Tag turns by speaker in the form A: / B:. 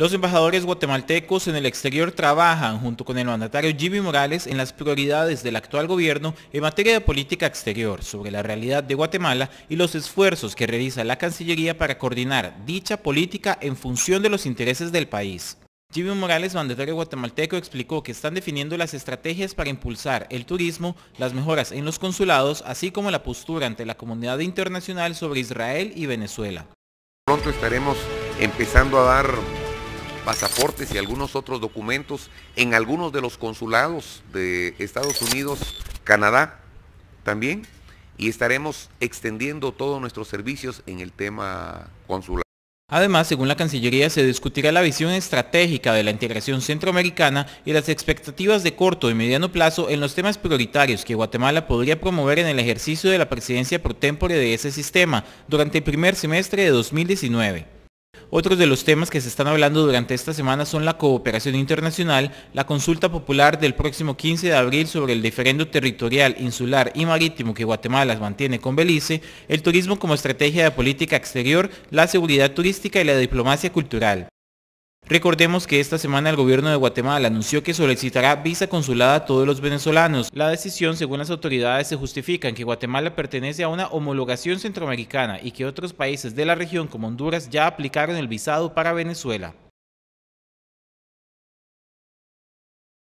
A: Los embajadores guatemaltecos en el exterior trabajan junto con el mandatario Jimmy Morales en las prioridades del actual gobierno en materia de política exterior sobre la realidad de Guatemala y los esfuerzos que realiza la Cancillería para coordinar dicha política en función de los intereses del país. Jimmy Morales, mandatario guatemalteco, explicó que están definiendo las estrategias para impulsar el turismo, las mejoras en los consulados, así como la postura ante la
B: comunidad internacional sobre Israel y Venezuela. Pronto estaremos empezando a dar pasaportes y algunos otros documentos en algunos de los consulados de Estados Unidos, Canadá también, y estaremos extendiendo todos nuestros servicios en el tema consular.
A: Además, según la Cancillería, se discutirá la visión estratégica de la integración centroamericana y las expectativas de corto y mediano plazo en los temas prioritarios que Guatemala podría promover en el ejercicio de la presidencia pro tempore de ese sistema durante el primer semestre de 2019. Otros de los temas que se están hablando durante esta semana son la cooperación internacional, la consulta popular del próximo 15 de abril sobre el diferendo territorial, insular y marítimo que Guatemala mantiene con Belice, el turismo como estrategia de política exterior, la seguridad turística y la diplomacia cultural. Recordemos que esta semana el gobierno de Guatemala anunció que solicitará visa consulada a todos los venezolanos. La decisión, según las autoridades, se justifica en que Guatemala pertenece a una homologación centroamericana y que otros países de la región como Honduras ya aplicaron el visado para Venezuela.